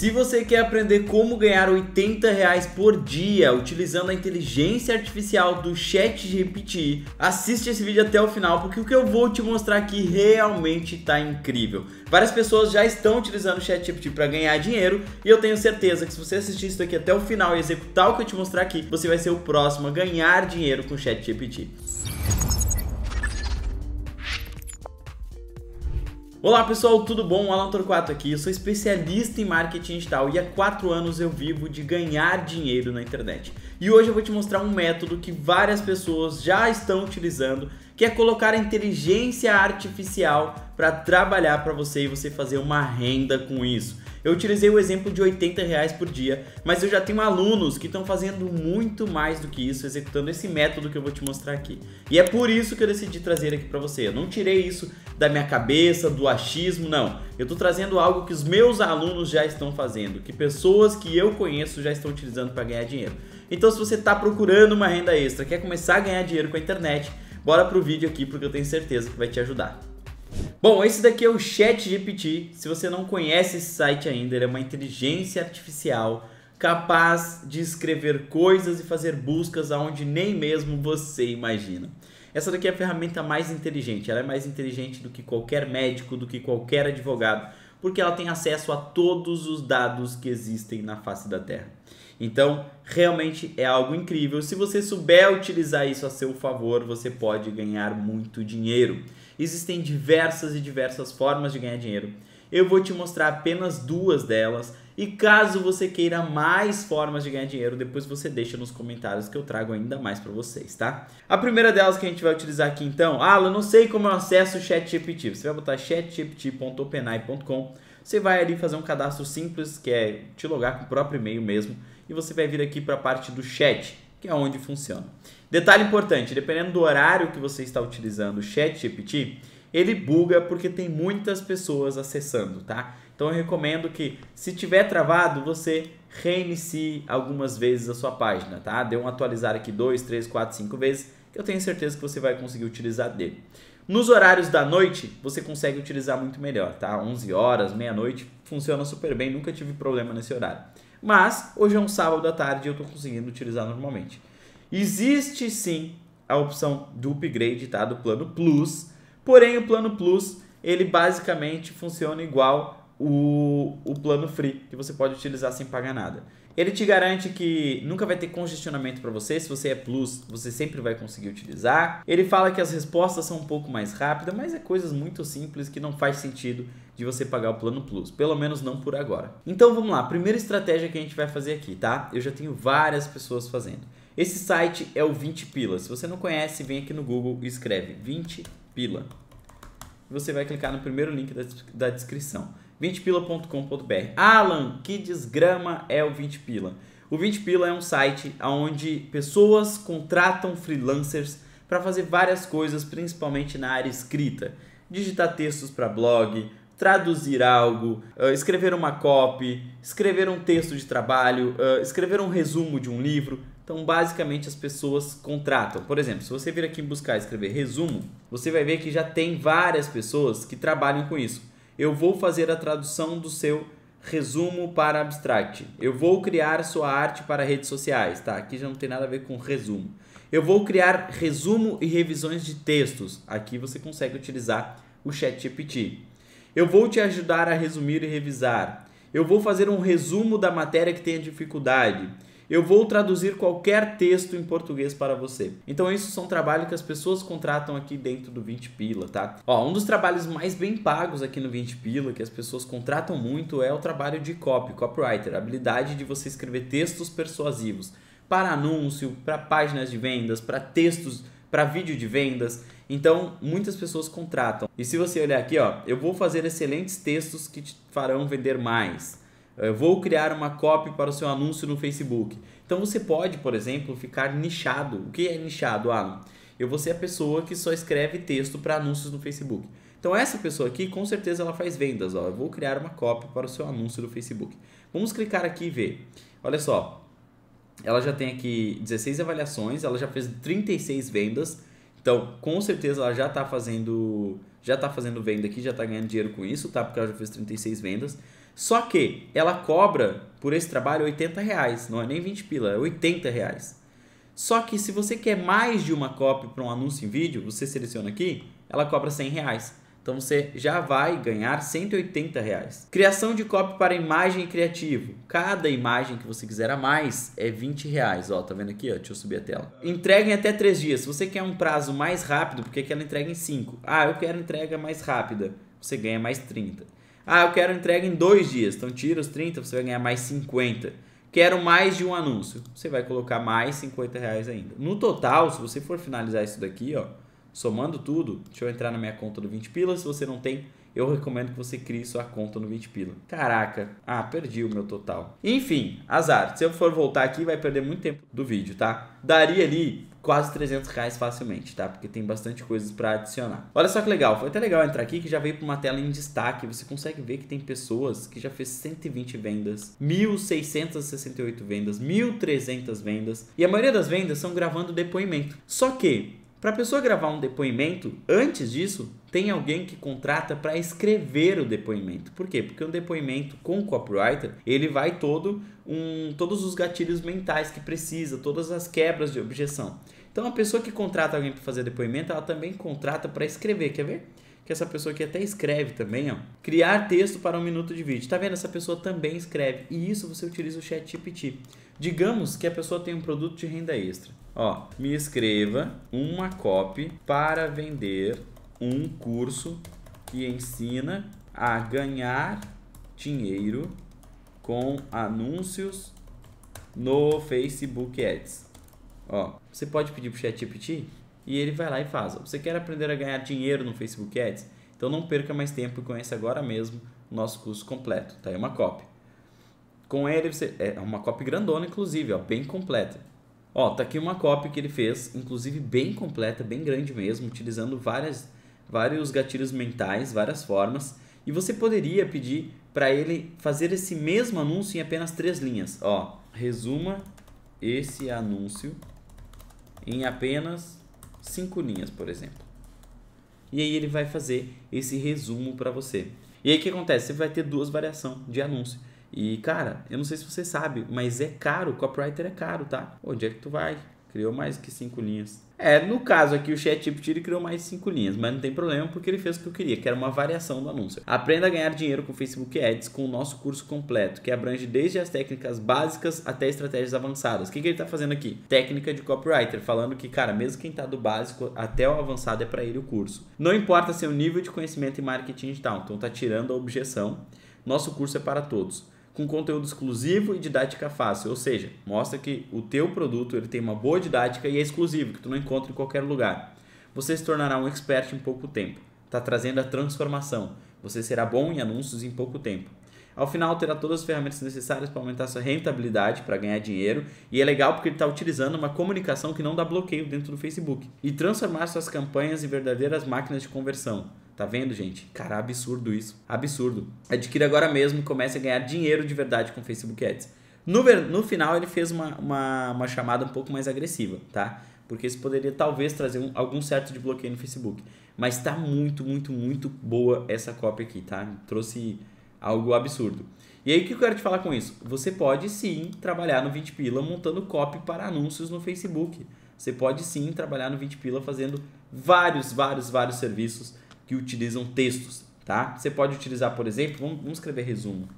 Se você quer aprender como ganhar 80 reais por dia utilizando a inteligência artificial do Chat GPT, assiste esse vídeo até o final porque o que eu vou te mostrar aqui realmente está incrível. Várias pessoas já estão utilizando o Chat GPT para ganhar dinheiro e eu tenho certeza que se você assistir isso daqui até o final e executar o que eu te mostrar aqui, você vai ser o próximo a ganhar dinheiro com o Chat GPT. Olá pessoal, tudo bom? Alan Torquato aqui, eu sou especialista em marketing digital e há 4 anos eu vivo de ganhar dinheiro na internet. E hoje eu vou te mostrar um método que várias pessoas já estão utilizando, que é colocar a inteligência artificial para trabalhar para você e você fazer uma renda com isso. Eu utilizei o exemplo de 80 reais por dia, mas eu já tenho alunos que estão fazendo muito mais do que isso, executando esse método que eu vou te mostrar aqui. E é por isso que eu decidi trazer aqui para você. Eu não tirei isso da minha cabeça, do achismo, não. Eu estou trazendo algo que os meus alunos já estão fazendo, que pessoas que eu conheço já estão utilizando para ganhar dinheiro. Então, se você está procurando uma renda extra, quer começar a ganhar dinheiro com a internet, bora pro vídeo aqui porque eu tenho certeza que vai te ajudar. Bom, esse daqui é o ChatGPT. Se você não conhece esse site ainda, ele é uma inteligência artificial capaz de escrever coisas e fazer buscas aonde nem mesmo você imagina. Essa daqui é a ferramenta mais inteligente. Ela é mais inteligente do que qualquer médico, do que qualquer advogado, porque ela tem acesso a todos os dados que existem na face da Terra. Então, realmente é algo incrível. Se você souber utilizar isso a seu favor, você pode ganhar muito dinheiro existem diversas e diversas formas de ganhar dinheiro. Eu vou te mostrar apenas duas delas. E caso você queira mais formas de ganhar dinheiro, depois você deixa nos comentários que eu trago ainda mais para vocês, tá? A primeira delas que a gente vai utilizar aqui então, ah, eu não sei como eu acesso o ChatGPT. Você vai botar chatgpt.openai.com. Você vai ali fazer um cadastro simples, que é te logar com o próprio e-mail mesmo, e você vai vir aqui para a parte do chat que é onde funciona. Detalhe importante, dependendo do horário que você está utilizando o ChatGPT, ele buga porque tem muitas pessoas acessando, tá? Então eu recomendo que se tiver travado, você reinicie algumas vezes a sua página, tá? Dê um atualizar aqui 2, 3, 4, 5 vezes, que eu tenho certeza que você vai conseguir utilizar dele. Nos horários da noite, você consegue utilizar muito melhor, tá? 11 horas, meia-noite, funciona super bem, nunca tive problema nesse horário. Mas hoje é um sábado à tarde e eu estou conseguindo utilizar normalmente. Existe sim a opção do upgrade, tá? Do plano Plus. Porém, o plano Plus, ele basicamente funciona igual o, o plano free, que você pode utilizar sem pagar nada. Ele te garante que nunca vai ter congestionamento para você, se você é plus, você sempre vai conseguir utilizar. Ele fala que as respostas são um pouco mais rápidas, mas é coisas muito simples que não faz sentido de você pagar o plano plus, pelo menos não por agora. Então vamos lá, primeira estratégia que a gente vai fazer aqui, tá? Eu já tenho várias pessoas fazendo. Esse site é o 20 Pila. Se você não conhece, vem aqui no Google e escreve 20 Pila. Você vai clicar no primeiro link da, da descrição. 20pila.com.br. Alan, que desgrama é o 20 Pila? O 20 Pila é um site onde pessoas contratam freelancers para fazer várias coisas, principalmente na área escrita. Digitar textos para blog, traduzir algo, escrever uma copy, escrever um texto de trabalho, escrever um resumo de um livro. Então, basicamente, as pessoas contratam. Por exemplo, se você vir aqui buscar escrever resumo, você vai ver que já tem várias pessoas que trabalham com isso. Eu vou fazer a tradução do seu resumo para abstract. Eu vou criar sua arte para redes sociais. Tá, aqui já não tem nada a ver com resumo. Eu vou criar resumo e revisões de textos. Aqui você consegue utilizar o ChatGPT. Eu vou te ajudar a resumir e revisar. Eu vou fazer um resumo da matéria que tenha dificuldade eu vou traduzir qualquer texto em português para você. Então isso são trabalhos que as pessoas contratam aqui dentro do 20 Pila, tá? Ó, um dos trabalhos mais bem pagos aqui no 20 Pila, que as pessoas contratam muito, é o trabalho de copy, copywriter, habilidade de você escrever textos persuasivos para anúncio, para páginas de vendas, para textos, para vídeo de vendas. Então, muitas pessoas contratam. E se você olhar aqui, ó, eu vou fazer excelentes textos que te farão vender mais. Eu é, vou criar uma copy para o seu anúncio no Facebook. Então você pode, por exemplo, ficar nichado. O que é nichado, Alan? Eu vou ser a pessoa que só escreve texto para anúncios no Facebook. Então essa pessoa aqui, com certeza ela faz vendas. Ó. Eu vou criar uma copy para o seu anúncio no Facebook. Vamos clicar aqui e ver. Olha só, ela já tem aqui 16 avaliações, ela já fez 36 vendas. Então, com certeza ela já está fazendo, já tá fazendo venda aqui, já está ganhando dinheiro com isso, tá? Porque ela já fez 36 vendas. Só que ela cobra por esse trabalho 80 reais, não é nem 20 pila, é 80 reais. Só que se você quer mais de uma cópia para um anúncio em vídeo, você seleciona aqui, ela cobra 100 reais. Então você já vai ganhar 180 reais. Criação de copy para imagem e criativo. Cada imagem que você quiser a mais é 20 reais. Ó, tá vendo aqui? Ó, deixa eu subir a tela. Entrega em até 3 dias. Se você quer um prazo mais rápido, porque aquela entrega em 5. Ah, eu quero entrega mais rápida. Você ganha mais 30. Ah, eu quero entrega em dois dias. Então tira os 30, você vai ganhar mais 50. Quero mais de um anúncio. Você vai colocar mais 50 reais ainda. No total, se você for finalizar isso daqui, ó, somando tudo, deixa eu entrar na minha conta do 20 pila. Se você não tem, eu recomendo que você crie sua conta no 20 pila. Caraca, ah, perdi o meu total. Enfim, azar. Se eu for voltar aqui, vai perder muito tempo do vídeo, tá? Daria ali quase 300 reais facilmente, tá? Porque tem bastante coisas para adicionar. Olha só que legal, foi até legal entrar aqui que já veio para uma tela em destaque, você consegue ver que tem pessoas que já fez 120 vendas, 1668 vendas, 1300 vendas, e a maioria das vendas são gravando depoimento. Só que para a pessoa gravar um depoimento, antes disso, tem alguém que contrata para escrever o depoimento. Por quê? Porque um depoimento com copywriter, ele vai todo um todos os gatilhos mentais que precisa, todas as quebras de objeção. Então a pessoa que contrata alguém para fazer depoimento, ela também contrata para escrever, quer ver? Que essa pessoa aqui até escreve também, ó. Criar texto para um minuto de vídeo. Tá vendo? Essa pessoa também escreve. E isso você utiliza o chat GPT. Digamos que a pessoa tem um produto de renda extra. Ó, me escreva uma copy para vender um curso que ensina a ganhar dinheiro com anúncios no Facebook Ads. Ó, você pode pedir para o ChatGPT e ele vai lá e faz. você quer aprender a ganhar dinheiro no Facebook Ads? Então não perca mais tempo e conheça agora mesmo o nosso curso completo. Tá aí uma cópia. Com ele você é, é uma cópia grandona inclusive, ó, bem completa. Ó, tá aqui uma cópia que ele fez, inclusive bem completa, bem grande mesmo, utilizando várias vários gatilhos mentais, várias formas, e você poderia pedir para ele fazer esse mesmo anúncio em apenas três linhas. Ó, resuma esse anúncio em apenas cinco linhas, por exemplo. E aí ele vai fazer esse resumo para você. E aí o que acontece? Você vai ter duas variações de anúncio. E cara, eu não sei se você sabe, mas é caro, copywriter é caro, tá? Onde é que tu vai? Criou mais que cinco linhas. É, no caso aqui, o ChatGPT ele criou mais cinco linhas, mas não tem problema porque ele fez o que eu queria, que era uma variação do anúncio. Aprenda a ganhar dinheiro com Facebook Ads com o nosso curso completo, que abrange desde as técnicas básicas até estratégias avançadas. O que, que ele está fazendo aqui? Técnica de copywriter, falando que, cara, mesmo quem está do básico até o avançado é para ele o curso. Não importa seu nível de conhecimento em marketing digital, então tá tirando a objeção. Nosso curso é para todos com conteúdo exclusivo e didática fácil, ou seja, mostra que o teu produto ele tem uma boa didática e é exclusivo, que tu não encontra em qualquer lugar. Você se tornará um expert em pouco tempo. Está trazendo a transformação. Você será bom em anúncios em pouco tempo. Ao final, terá todas as ferramentas necessárias para aumentar sua rentabilidade, para ganhar dinheiro. E é legal porque ele está utilizando uma comunicação que não dá bloqueio dentro do Facebook. E transformar suas campanhas em verdadeiras máquinas de conversão. Tá vendo, gente? Cara, absurdo isso. Absurdo. Adquira agora mesmo e comece a ganhar dinheiro de verdade com Facebook Ads. No, no final, ele fez uma, uma, uma chamada um pouco mais agressiva, tá? Porque isso poderia talvez trazer um, algum certo de bloqueio no Facebook. Mas tá muito, muito, muito boa essa cópia aqui, tá? Trouxe algo absurdo. E aí, o que eu quero te falar com isso? Você pode sim trabalhar no 20 Pila montando copy para anúncios no Facebook. Você pode sim trabalhar no 20 Pila fazendo vários, vários, vários serviços que utilizam textos, tá? Você pode utilizar, por exemplo, vamos, vamos escrever resumo.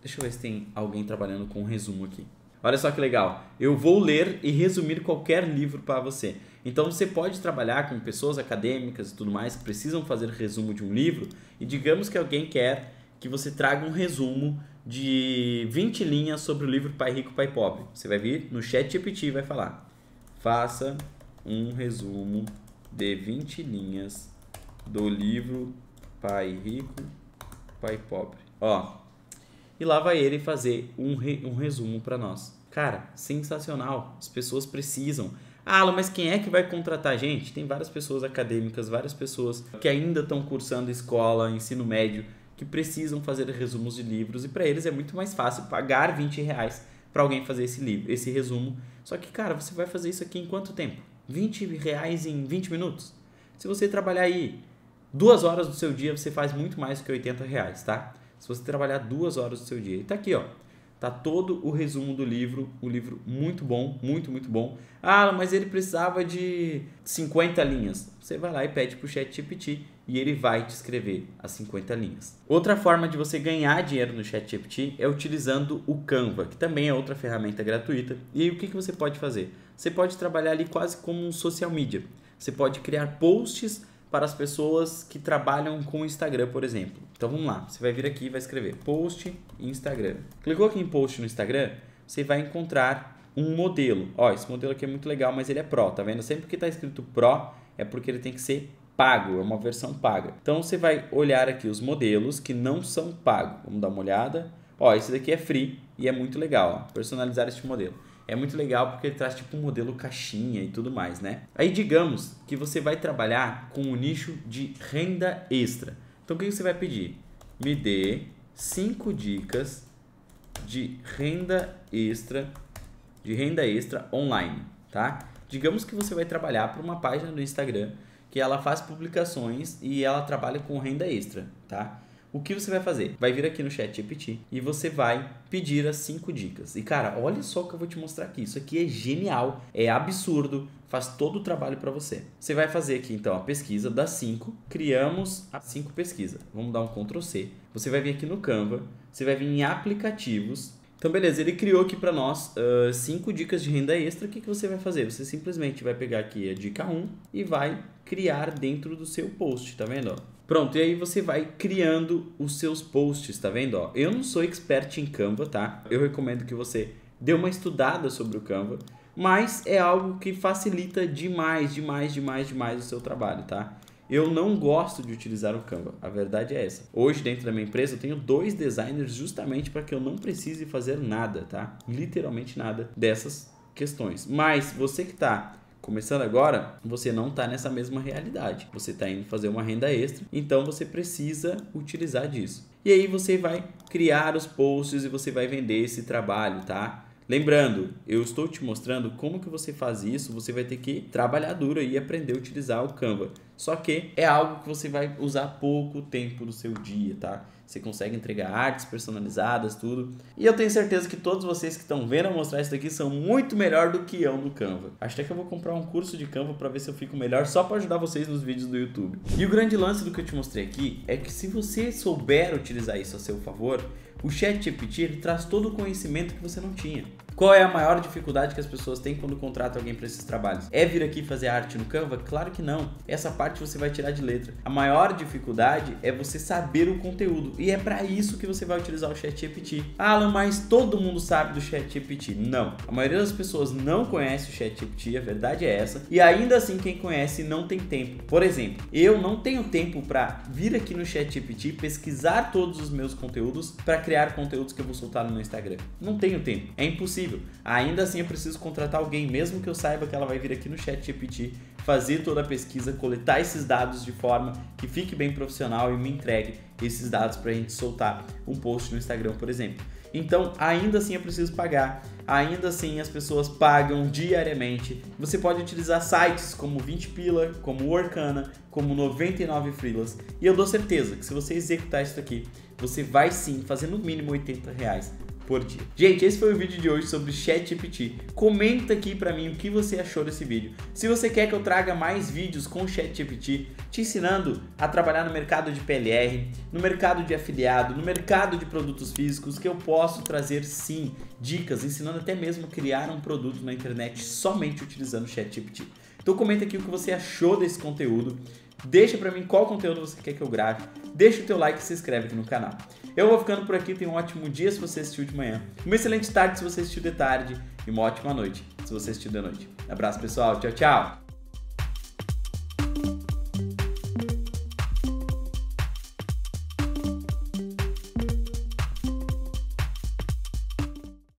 Deixa eu ver se tem alguém trabalhando com resumo aqui. Olha só que legal. Eu vou ler e resumir qualquer livro para você. Então você pode trabalhar com pessoas acadêmicas e tudo mais que precisam fazer resumo de um livro e digamos que alguém quer que você traga um resumo de 20 linhas sobre o livro Pai Rico, Pai Pobre. Você vai vir no chat e vai falar: "Faça um resumo de 20 linhas do livro Pai Rico, Pai Pobre. Ó, e lá vai ele fazer um, re, um resumo para nós. Cara, sensacional, as pessoas precisam. Ah, mas quem é que vai contratar gente? Tem várias pessoas acadêmicas, várias pessoas que ainda estão cursando escola, ensino médio, que precisam fazer resumos de livros e para eles é muito mais fácil pagar 20 reais para alguém fazer esse livro, esse resumo. Só que, cara, você vai fazer isso aqui em quanto tempo? 20 reais em 20 minutos? Se você trabalhar aí Duas horas do seu dia você faz muito mais do que 80 reais, tá? Se você trabalhar duas horas do seu dia. E tá aqui, ó. Tá todo o resumo do livro, o um livro muito bom, muito, muito bom. Ah, mas ele precisava de 50 linhas. Você vai lá e pede pro chat GPT e ele vai te escrever as 50 linhas. Outra forma de você ganhar dinheiro no chat GPT é utilizando o Canva, que também é outra ferramenta gratuita. E aí o que, que você pode fazer? Você pode trabalhar ali quase como um social media. Você pode criar posts para as pessoas que trabalham com Instagram, por exemplo. Então vamos lá, você vai vir aqui e vai escrever post Instagram. Clicou aqui em post no Instagram, você vai encontrar um modelo. Ó, esse modelo aqui é muito legal, mas ele é Pro, tá vendo? Sempre que está escrito Pro, é porque ele tem que ser pago, é uma versão paga. Então você vai olhar aqui os modelos que não são pagos. Vamos dar uma olhada. Ó, esse daqui é free e é muito legal, ó, personalizar este modelo é muito legal porque ele traz tipo um modelo caixinha e tudo mais, né? Aí digamos que você vai trabalhar com o um nicho de renda extra. Então o que você vai pedir? Me dê cinco dicas de renda extra, de renda extra online, tá? Digamos que você vai trabalhar para uma página do Instagram que ela faz publicações e ela trabalha com renda extra, tá? O que você vai fazer? Vai vir aqui no chat GPT e você vai pedir as 5 dicas. E cara, olha só o que eu vou te mostrar aqui. Isso aqui é genial, é absurdo, faz todo o trabalho para você. Você vai fazer aqui então a pesquisa das 5, criamos a 5 pesquisa. Vamos dar um Ctrl C. Você vai vir aqui no Canva, você vai vir em aplicativos, então, beleza, ele criou aqui para nós uh, cinco dicas de renda extra. O que, que você vai fazer? Você simplesmente vai pegar aqui a dica 1 e vai criar dentro do seu post, tá vendo? Pronto, e aí você vai criando os seus posts, tá vendo? Ó, eu não sou expert em Canva, tá? Eu recomendo que você dê uma estudada sobre o Canva, mas é algo que facilita demais, demais, demais, demais o seu trabalho, tá? Eu não gosto de utilizar o Canva, a verdade é essa. Hoje, dentro da minha empresa, eu tenho dois designers justamente para que eu não precise fazer nada, tá? Literalmente nada dessas questões. Mas você que tá começando agora, você não está nessa mesma realidade. Você está indo fazer uma renda extra, então você precisa utilizar disso. E aí você vai criar os posts e você vai vender esse trabalho, tá? Lembrando, eu estou te mostrando como que você faz isso, você vai ter que trabalhar duro e aprender a utilizar o Canva. Só que é algo que você vai usar pouco tempo do seu dia, tá? Você consegue entregar artes personalizadas, tudo. E eu tenho certeza que todos vocês que estão vendo eu mostrar isso daqui são muito melhor do que eu no Canva. Acho até que eu vou comprar um curso de Canva para ver se eu fico melhor só para ajudar vocês nos vídeos do YouTube. E o grande lance do que eu te mostrei aqui é que se você souber utilizar isso a seu favor, o ChatGPT traz todo o conhecimento que você não tinha. Qual é a maior dificuldade que as pessoas têm quando contratam alguém para esses trabalhos? É vir aqui fazer arte no Canva? Claro que não. Essa parte você vai tirar de letra. A maior dificuldade é você saber o conteúdo e é para isso que você vai utilizar o ChatGPT. Alan, mas todo mundo sabe do ChatGPT? Não. A maioria das pessoas não conhece o ChatGPT, a verdade é essa. E ainda assim quem conhece não tem tempo. Por exemplo, eu não tenho tempo para vir aqui no ChatGPT pesquisar todos os meus conteúdos para criar conteúdos que eu vou soltar no meu Instagram. Não tenho tempo. É impossível possível. Ainda assim, eu preciso contratar alguém, mesmo que eu saiba que ela vai vir aqui no chat GPT, fazer toda a pesquisa, coletar esses dados de forma que fique bem profissional e me entregue esses dados para a gente soltar um post no Instagram, por exemplo. Então, ainda assim eu preciso pagar, ainda assim as pessoas pagam diariamente. Você pode utilizar sites como 20 Pila, como Workana, como 99 Freelas. E eu dou certeza que se você executar isso aqui, você vai sim fazer no mínimo 80 reais por dia. Gente, esse foi o vídeo de hoje sobre ChatGPT. Comenta aqui para mim o que você achou desse vídeo. Se você quer que eu traga mais vídeos com ChatGPT, te ensinando a trabalhar no mercado de PLR, no mercado de afiliado, no mercado de produtos físicos, que eu posso trazer sim dicas, ensinando até mesmo criar um produto na internet somente utilizando ChatGPT. Então comenta aqui o que você achou desse conteúdo. Deixa para mim qual conteúdo você quer que eu grave deixa o teu like e se inscreve aqui no canal. Eu vou ficando por aqui, tenha um ótimo dia se você assistiu de manhã, uma excelente tarde se você assistiu de tarde e uma ótima noite se você assistiu de noite. Abraço pessoal, tchau, tchau!